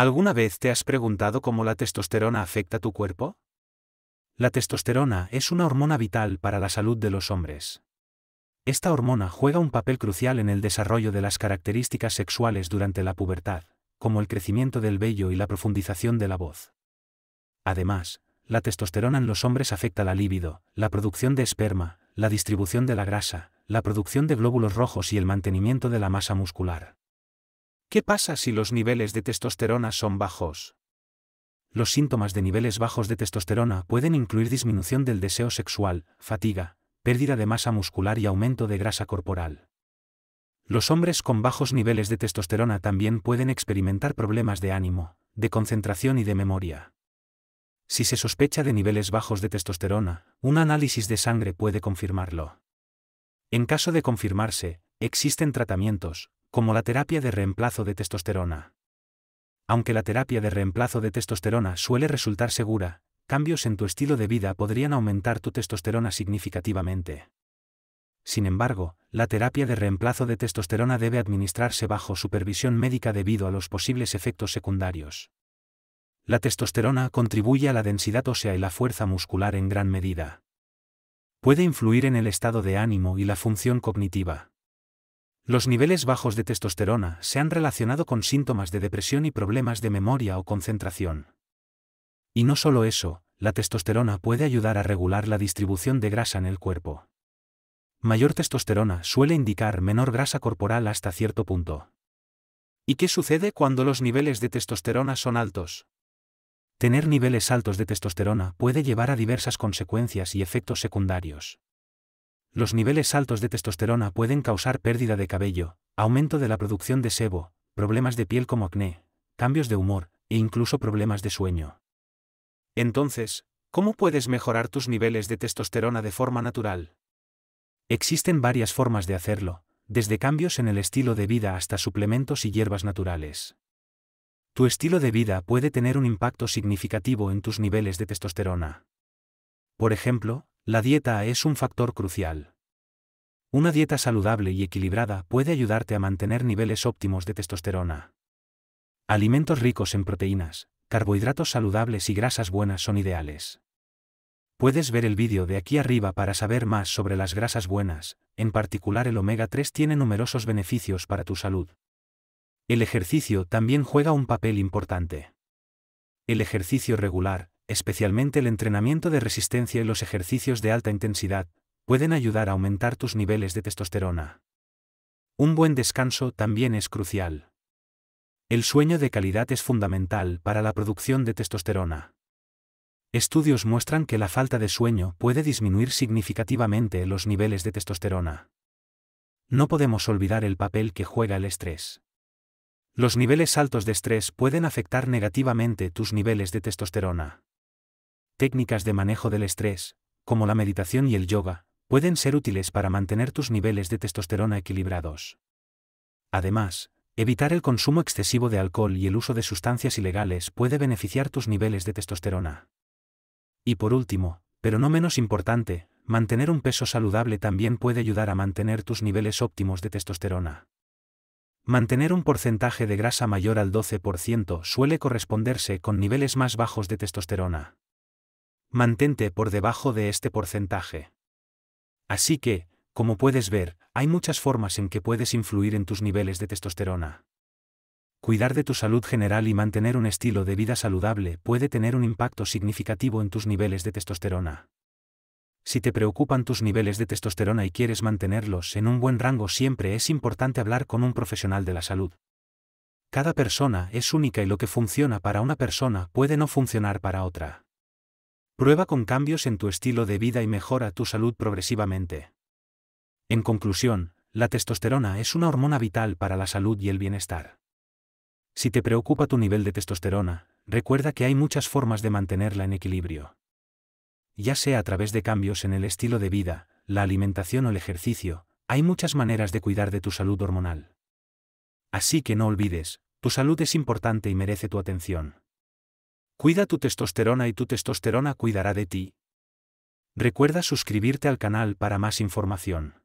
¿Alguna vez te has preguntado cómo la testosterona afecta tu cuerpo? La testosterona es una hormona vital para la salud de los hombres. Esta hormona juega un papel crucial en el desarrollo de las características sexuales durante la pubertad, como el crecimiento del vello y la profundización de la voz. Además, la testosterona en los hombres afecta la libido, la producción de esperma, la distribución de la grasa, la producción de glóbulos rojos y el mantenimiento de la masa muscular. ¿Qué pasa si los niveles de testosterona son bajos? Los síntomas de niveles bajos de testosterona pueden incluir disminución del deseo sexual, fatiga, pérdida de masa muscular y aumento de grasa corporal. Los hombres con bajos niveles de testosterona también pueden experimentar problemas de ánimo, de concentración y de memoria. Si se sospecha de niveles bajos de testosterona, un análisis de sangre puede confirmarlo. En caso de confirmarse, existen tratamientos, como la terapia de reemplazo de testosterona. Aunque la terapia de reemplazo de testosterona suele resultar segura, cambios en tu estilo de vida podrían aumentar tu testosterona significativamente. Sin embargo, la terapia de reemplazo de testosterona debe administrarse bajo supervisión médica debido a los posibles efectos secundarios. La testosterona contribuye a la densidad ósea y la fuerza muscular en gran medida. Puede influir en el estado de ánimo y la función cognitiva. Los niveles bajos de testosterona se han relacionado con síntomas de depresión y problemas de memoria o concentración. Y no solo eso, la testosterona puede ayudar a regular la distribución de grasa en el cuerpo. Mayor testosterona suele indicar menor grasa corporal hasta cierto punto. ¿Y qué sucede cuando los niveles de testosterona son altos? Tener niveles altos de testosterona puede llevar a diversas consecuencias y efectos secundarios. Los niveles altos de testosterona pueden causar pérdida de cabello, aumento de la producción de sebo, problemas de piel como acné, cambios de humor e incluso problemas de sueño. Entonces, ¿cómo puedes mejorar tus niveles de testosterona de forma natural? Existen varias formas de hacerlo, desde cambios en el estilo de vida hasta suplementos y hierbas naturales. Tu estilo de vida puede tener un impacto significativo en tus niveles de testosterona. Por ejemplo, la dieta es un factor crucial. Una dieta saludable y equilibrada puede ayudarte a mantener niveles óptimos de testosterona. Alimentos ricos en proteínas, carbohidratos saludables y grasas buenas son ideales. Puedes ver el vídeo de aquí arriba para saber más sobre las grasas buenas, en particular el omega 3 tiene numerosos beneficios para tu salud. El ejercicio también juega un papel importante. El ejercicio regular, especialmente el entrenamiento de resistencia y los ejercicios de alta intensidad, pueden ayudar a aumentar tus niveles de testosterona. Un buen descanso también es crucial. El sueño de calidad es fundamental para la producción de testosterona. Estudios muestran que la falta de sueño puede disminuir significativamente los niveles de testosterona. No podemos olvidar el papel que juega el estrés. Los niveles altos de estrés pueden afectar negativamente tus niveles de testosterona técnicas de manejo del estrés, como la meditación y el yoga, pueden ser útiles para mantener tus niveles de testosterona equilibrados. Además, evitar el consumo excesivo de alcohol y el uso de sustancias ilegales puede beneficiar tus niveles de testosterona. Y por último, pero no menos importante, mantener un peso saludable también puede ayudar a mantener tus niveles óptimos de testosterona. Mantener un porcentaje de grasa mayor al 12% suele corresponderse con niveles más bajos de testosterona mantente por debajo de este porcentaje. Así que, como puedes ver, hay muchas formas en que puedes influir en tus niveles de testosterona. Cuidar de tu salud general y mantener un estilo de vida saludable puede tener un impacto significativo en tus niveles de testosterona. Si te preocupan tus niveles de testosterona y quieres mantenerlos en un buen rango siempre es importante hablar con un profesional de la salud. Cada persona es única y lo que funciona para una persona puede no funcionar para otra. Prueba con cambios en tu estilo de vida y mejora tu salud progresivamente. En conclusión, la testosterona es una hormona vital para la salud y el bienestar. Si te preocupa tu nivel de testosterona, recuerda que hay muchas formas de mantenerla en equilibrio. Ya sea a través de cambios en el estilo de vida, la alimentación o el ejercicio, hay muchas maneras de cuidar de tu salud hormonal. Así que no olvides, tu salud es importante y merece tu atención. Cuida tu testosterona y tu testosterona cuidará de ti. Recuerda suscribirte al canal para más información.